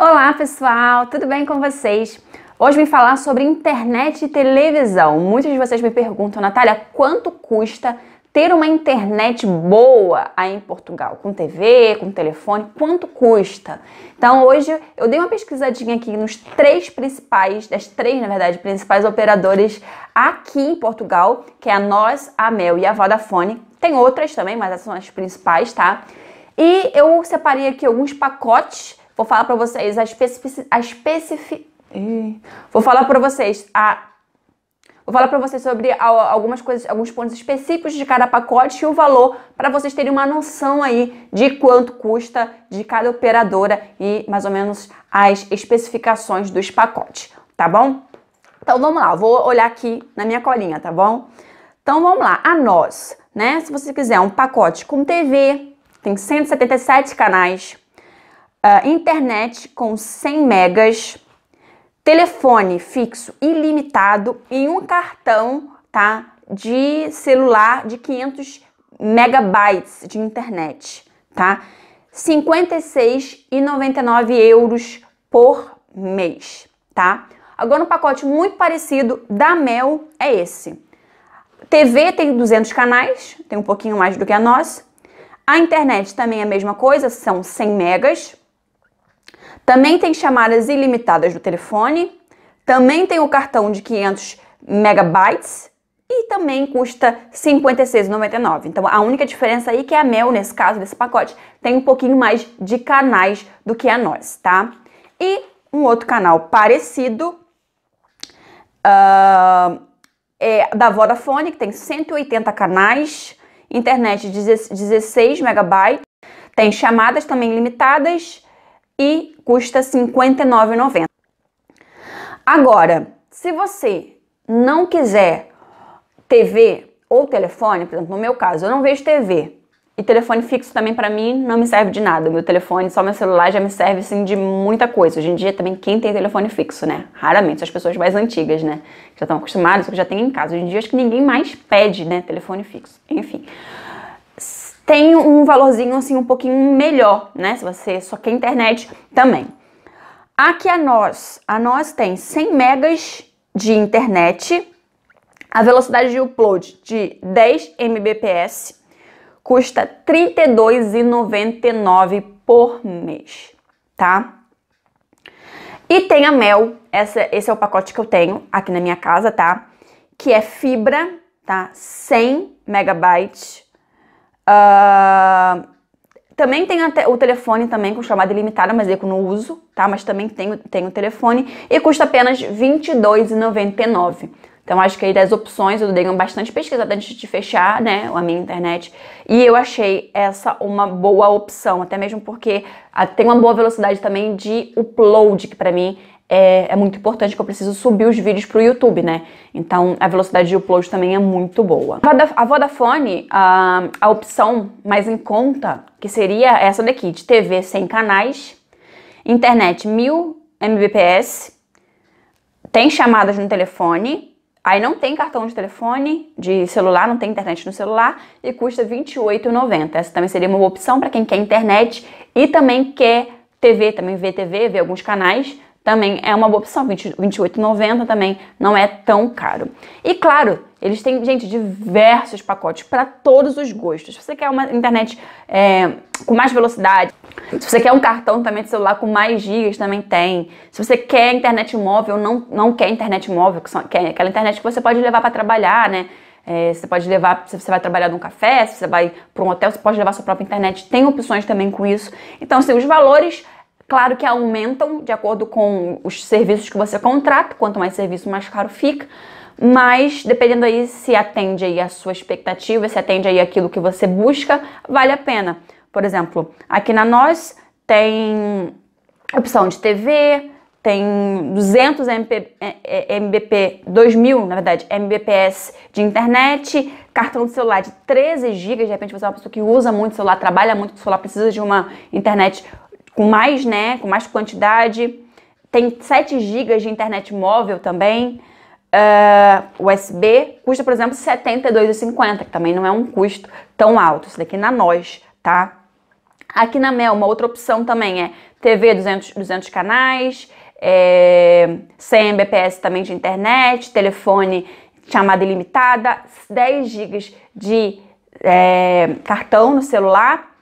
Olá pessoal, tudo bem com vocês? Hoje vim falar sobre internet e televisão. Muitos de vocês me perguntam, Natália, quanto custa ter uma internet boa aí em Portugal? Com TV, com telefone, quanto custa? Então hoje eu dei uma pesquisadinha aqui nos três principais, das três, na verdade, principais operadores aqui em Portugal, que é a Nós, a Mel e a Vodafone. Tem outras também, mas essas são as principais, tá? E eu separei aqui alguns pacotes Vou falar para vocês a especificidade. A especific... Vou falar para vocês a Vou falar para vocês sobre algumas coisas, alguns pontos específicos de cada pacote e o valor para vocês terem uma noção aí de quanto custa de cada operadora e mais ou menos as especificações dos pacotes, tá bom? Então vamos lá, vou olhar aqui na minha colinha, tá bom? Então vamos lá, a nós, né? Se você quiser um pacote com TV, tem 177 canais uh, internet com 100 megas, telefone fixo ilimitado e um cartão, tá? De celular de 500 megabytes de internet, tá? 56,99 euros por mês, tá? Agora um pacote muito parecido da Mel é esse. TV tem 200 canais, tem um pouquinho mais do que a nossa. A internet também é a mesma coisa, são 100 megas. Também tem chamadas ilimitadas do telefone, também tem o cartão de 500 megabytes e também custa R$ 56,99. Então a única diferença aí é que a Mel, nesse caso, desse pacote, tem um pouquinho mais de canais do que a nós, tá? E um outro canal parecido uh, é da Vodafone, que tem 180 canais, internet 16 megabytes, tem chamadas também limitadas, e custa R$ 59,90. Agora, se você não quiser TV ou telefone, por exemplo, no meu caso, eu não vejo TV. E telefone fixo também para mim não me serve de nada. Meu telefone, só meu celular já me serve assim de muita coisa. Hoje em dia também quem tem telefone fixo, né? Raramente, são as pessoas mais antigas, né? Que já estão acostumadas, que já têm em casa. Hoje em dia acho que ninguém mais pede, né, telefone fixo. Enfim tem um valorzinho assim um pouquinho melhor, né? Se você só quer internet também. Aqui a nós, a nós tem 100 megas de internet, a velocidade de upload de 10 Mbps, custa R$ 32,99 por mês, tá? E tem a Mel, essa, esse é o pacote que eu tenho aqui na minha casa, tá? Que é fibra, tá? 100 megabytes Uh, também tem o telefone também com chamada ilimitada, mas eu não uso, tá? Mas também tem, tem o telefone e custa apenas R$ 22,99. Então acho que aí das opções eu dei uma bastante pesquisada antes de fechar, né, a minha internet. E eu achei essa uma boa opção, até mesmo porque tem uma boa velocidade também de upload, que para mim é, é muito importante que eu preciso subir os vídeos para o YouTube, né? Então a velocidade de upload também é muito boa. A Vodafone, a, a opção mais em conta, que seria essa daqui, de TV sem canais, internet 1000 Mbps, tem chamadas no telefone, aí não tem cartão de telefone, de celular, não tem internet no celular e custa R$ 28,90. Essa também seria uma opção para quem quer internet e também quer TV, também ver TV, ver alguns canais, também é uma boa opção. 20, 28,90 também não é tão caro. E claro, eles têm, gente, diversos pacotes para todos os gostos. Se você quer uma internet é, com mais velocidade, se você quer um cartão também de celular com mais gigas, também tem. Se você quer internet móvel, não, não quer internet móvel, que são, aquela internet que você pode levar para trabalhar, né? É, você pode levar, se você vai trabalhar num café, se você vai para um hotel, você pode levar sua própria internet. Tem opções também com isso. Então, assim, os valores Claro que aumentam de acordo com os serviços que você contrata, quanto mais serviço, mais caro fica. Mas dependendo aí se atende aí a sua expectativa, se atende aí aquilo que você busca, vale a pena. Por exemplo, aqui na Nós tem opção de TV, tem 200 MP, MBP, 2000, na verdade, MBPS de internet, cartão de celular de 13 GB, de repente você é uma pessoa que usa muito celular, trabalha muito com o celular, precisa de uma internet com mais, né, com mais quantidade. Tem 7 GB de internet móvel também. Uh, eh, USB custa, por exemplo, R$ 72,50, que também não é um custo tão alto. Isso daqui é na nós, tá? Aqui na Mel, uma outra opção também é TV 200, 200 canais, é, 100 Mbps também de internet, telefone chamada ilimitada, 10 GB de é, cartão no celular,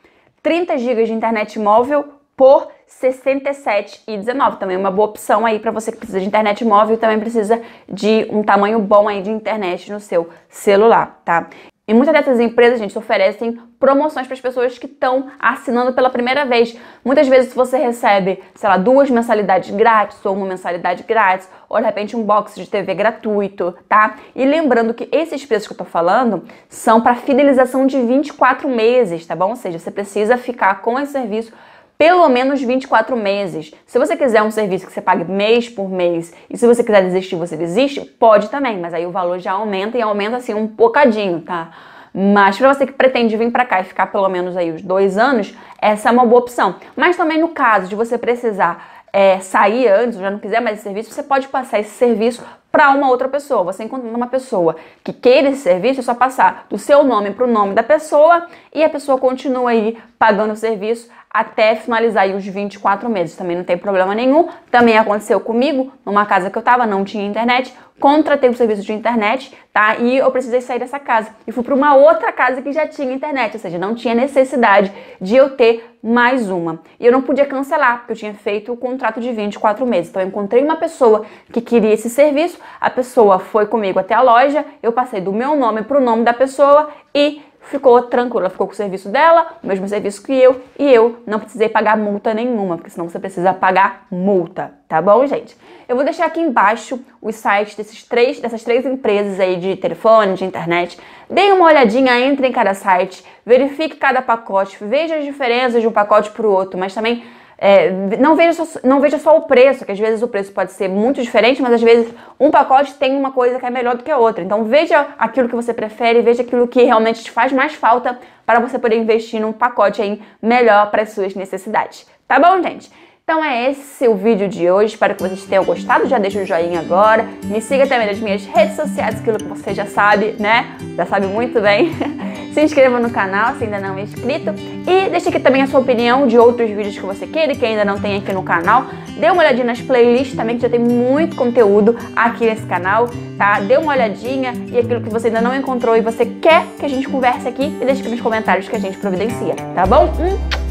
30 GB de internet móvel por 67,19. Também é uma boa opção aí para você que precisa de internet móvel e também precisa de um tamanho bom aí de internet no seu celular, tá? E muitas dessas empresas, gente, oferecem promoções para as pessoas que estão assinando pela primeira vez. Muitas vezes você recebe, sei lá, duas mensalidades grátis ou uma mensalidade grátis, ou de repente um box de TV gratuito, tá? E lembrando que esses preços que eu tô falando são para fidelização de 24 meses, tá bom? Ou seja, você precisa ficar com esse serviço pelo menos 24 meses. Se você quiser um serviço que você pague mês por mês e se você quiser desistir, você desiste, pode também, mas aí o valor já aumenta e aumenta assim um bocadinho, tá? Mas para você que pretende vir para cá e ficar pelo menos aí os dois anos, essa é uma boa opção. Mas também no caso de você precisar é, sair antes, já não quiser mais esse serviço, você pode passar esse serviço para uma outra pessoa. Você encontra uma pessoa que queira esse serviço, é só passar do seu nome para o nome da pessoa e a pessoa continua aí pagando o serviço até finalizar os 24 meses. Também não tem problema nenhum. Também aconteceu comigo, numa casa que eu tava, não tinha internet, contratei um serviço de internet, tá? E eu precisei sair dessa casa. E fui para uma outra casa que já tinha internet, ou seja, não tinha necessidade de eu ter mais uma. E eu não podia cancelar, porque eu tinha feito o contrato de 24 meses. Então eu encontrei uma pessoa que queria esse serviço, a pessoa foi comigo até a loja, eu passei do meu nome para o nome da pessoa e ficou tranquila, ficou com o serviço dela, o mesmo serviço que eu, e eu não precisei pagar multa nenhuma, porque senão você precisa pagar multa, tá bom, gente? Eu vou deixar aqui embaixo os sites desses três, dessas três empresas aí de telefone, de internet. Deem uma olhadinha, entre em cada site, verifique cada pacote, veja as diferenças de um pacote para o outro, mas também é, não, veja só, não veja só o preço, que às vezes o preço pode ser muito diferente, mas às vezes um pacote tem uma coisa que é melhor do que a outra. Então veja aquilo que você prefere, veja aquilo que realmente te faz mais falta para você poder investir num pacote aí melhor para as suas necessidades. Tá bom, gente? Então é esse o vídeo de hoje, espero que vocês tenham gostado, já deixa o joinha agora, me siga também nas minhas redes sociais, aquilo que você já sabe, né? Já sabe muito bem. se inscreva no canal se ainda não é inscrito e deixe aqui também a sua opinião de outros vídeos que você queira que ainda não tem aqui no canal. Dê uma olhadinha nas playlists também que já tem muito conteúdo aqui nesse canal, tá? Dê uma olhadinha e aquilo que você ainda não encontrou e você quer que a gente converse aqui e deixe aqui nos comentários que a gente providencia, tá bom?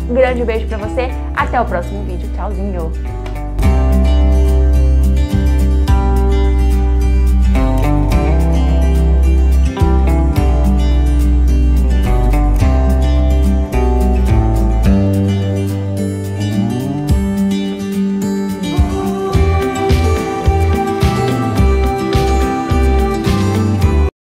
Um grande beijo pra você, até o próximo vídeo, tchauzinho!